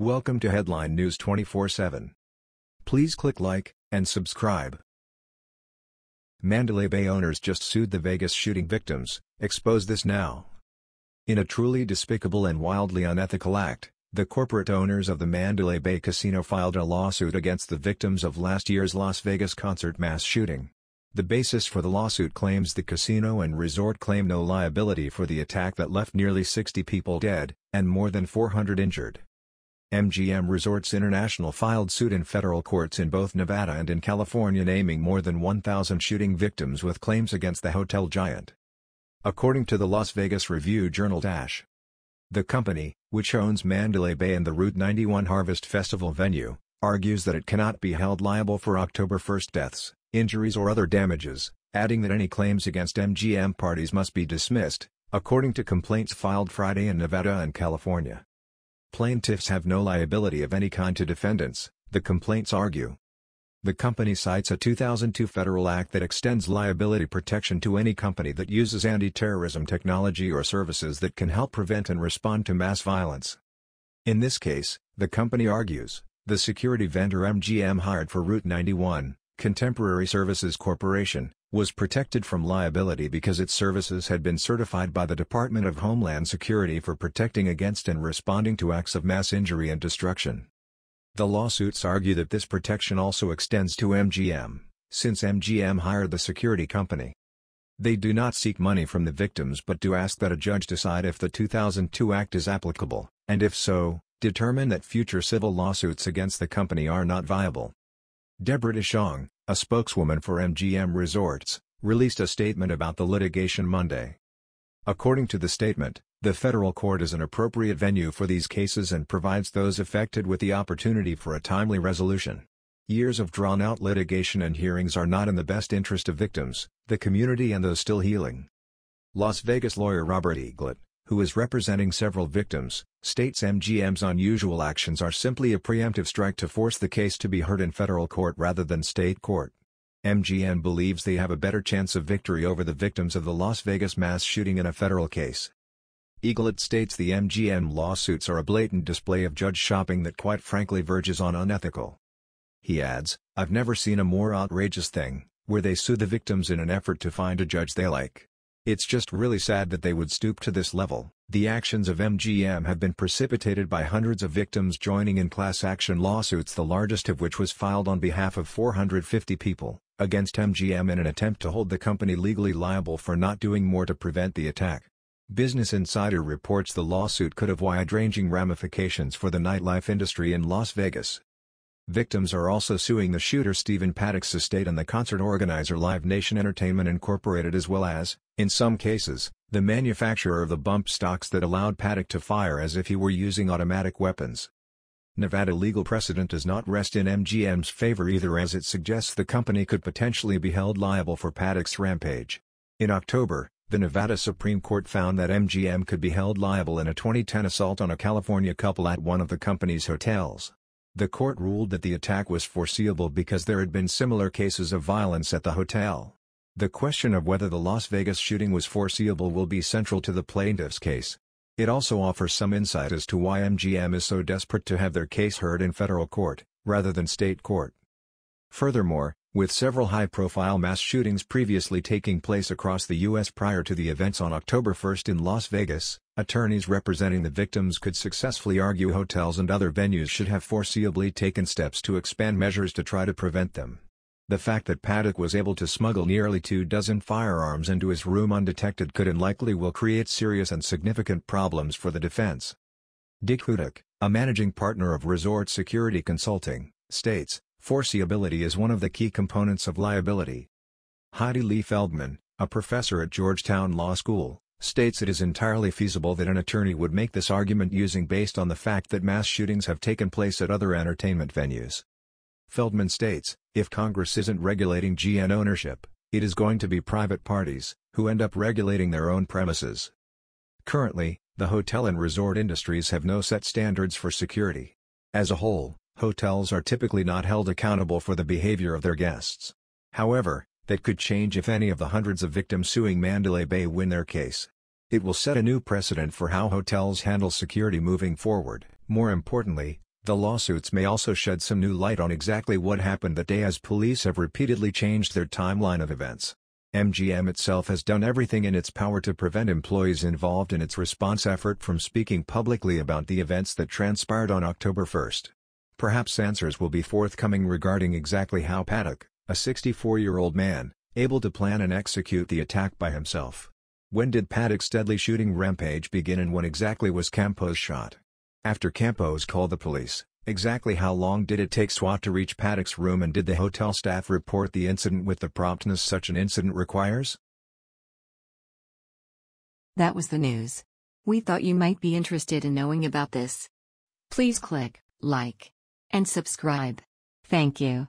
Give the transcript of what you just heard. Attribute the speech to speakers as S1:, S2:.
S1: Welcome to Headline News 24/7. Please click like and subscribe. Mandalay Bay owners just sued the Vegas shooting victims. Expose this now. In a truly despicable and wildly unethical act, the corporate owners of the Mandalay Bay Casino filed a lawsuit against the victims of last year's Las Vegas concert mass shooting. The basis for the lawsuit claims the casino and resort claim no liability for the attack that left nearly 60 people dead, and more than 400 injured. MGM Resorts International filed suit in federal courts in both Nevada and in California naming more than 1,000 shooting victims with claims against the hotel giant. According to the Las Vegas Review-Journal Dash, the company, which owns Mandalay Bay and the Route 91 Harvest Festival venue, argues that it cannot be held liable for October 1 deaths, injuries or other damages, adding that any claims against MGM parties must be dismissed, according to complaints filed Friday in Nevada and California plaintiffs have no liability of any kind to defendants, the complaints argue. The company cites a 2002 federal act that extends liability protection to any company that uses anti-terrorism technology or services that can help prevent and respond to mass violence. In this case, the company argues, the security vendor MGM hired for Route 91, Contemporary Services Corporation, was protected from liability because its services had been certified by the Department of Homeland Security for protecting against and responding to acts of mass injury and destruction. The lawsuits argue that this protection also extends to MGM, since MGM hired the security company. They do not seek money from the victims but do ask that a judge decide if the 2002 Act is applicable, and if so, determine that future civil lawsuits against the company are not viable. Deborah DeShong, a spokeswoman for MGM Resorts, released a statement about the litigation Monday. According to the statement, the federal court is an appropriate venue for these cases and provides those affected with the opportunity for a timely resolution. Years of drawn-out litigation and hearings are not in the best interest of victims, the community and those still healing. Las Vegas lawyer Robert Eaglet, who is representing several victims, states MGM's unusual actions are simply a preemptive strike to force the case to be heard in federal court rather than state court. MGM believes they have a better chance of victory over the victims of the Las Vegas mass shooting in a federal case. Eaglet states the MGM lawsuits are a blatant display of judge shopping that quite frankly verges on unethical. He adds, I've never seen a more outrageous thing, where they sue the victims in an effort to find a judge they like. It's just really sad that they would stoop to this level. The actions of MGM have been precipitated by hundreds of victims joining in class action lawsuits the largest of which was filed on behalf of 450 people, against MGM in an attempt to hold the company legally liable for not doing more to prevent the attack. Business Insider reports the lawsuit could have wide-ranging ramifications for the nightlife industry in Las Vegas. Victims are also suing the shooter Stephen Paddock's estate and the concert organizer Live Nation Entertainment Incorporated as well as, in some cases, the manufacturer of the bump stocks that allowed Paddock to fire as if he were using automatic weapons. Nevada legal precedent does not rest in MGM's favor either as it suggests the company could potentially be held liable for Paddock's rampage. In October, the Nevada Supreme Court found that MGM could be held liable in a 2010 assault on a California couple at one of the company's hotels. The court ruled that the attack was foreseeable because there had been similar cases of violence at the hotel. The question of whether the Las Vegas shooting was foreseeable will be central to the plaintiff's case. It also offers some insight as to why MGM is so desperate to have their case heard in federal court, rather than state court. Furthermore, with several high-profile mass shootings previously taking place across the U.S. prior to the events on October 1 in Las Vegas, attorneys representing the victims could successfully argue hotels and other venues should have foreseeably taken steps to expand measures to try to prevent them. The fact that Paddock was able to smuggle nearly two dozen firearms into his room undetected could and likely will create serious and significant problems for the defense. Dick Hudak, a managing partner of Resort Security Consulting, states, Foreseeability is one of the key components of liability. Heidi Lee Feldman, a professor at Georgetown Law School, states it is entirely feasible that an attorney would make this argument using based on the fact that mass shootings have taken place at other entertainment venues. Feldman states, if Congress isn't regulating GN ownership, it is going to be private parties, who end up regulating their own premises. Currently, the hotel and resort industries have no set standards for security. As a whole, hotels are typically not held accountable for the behavior of their guests. However, that could change if any of the hundreds of victims suing Mandalay Bay win their case. It will set a new precedent for how hotels handle security moving forward. More importantly, the lawsuits may also shed some new light on exactly what happened that day as police have repeatedly changed their timeline of events. MGM itself has done everything in its power to prevent employees involved in its response effort from speaking publicly about the events that transpired on October 1. Perhaps answers will be forthcoming regarding exactly how Paddock, a 64-year-old man, able to plan and execute the attack by himself. When did Paddock's deadly shooting rampage begin and when exactly was Campos shot? After Campos called the police, exactly how long did it take SWAT to reach Paddock's room and did the hotel staff report the incident with the promptness such an incident requires? That was the news. We thought you might be interested in knowing about this. Please click like and subscribe. Thank you.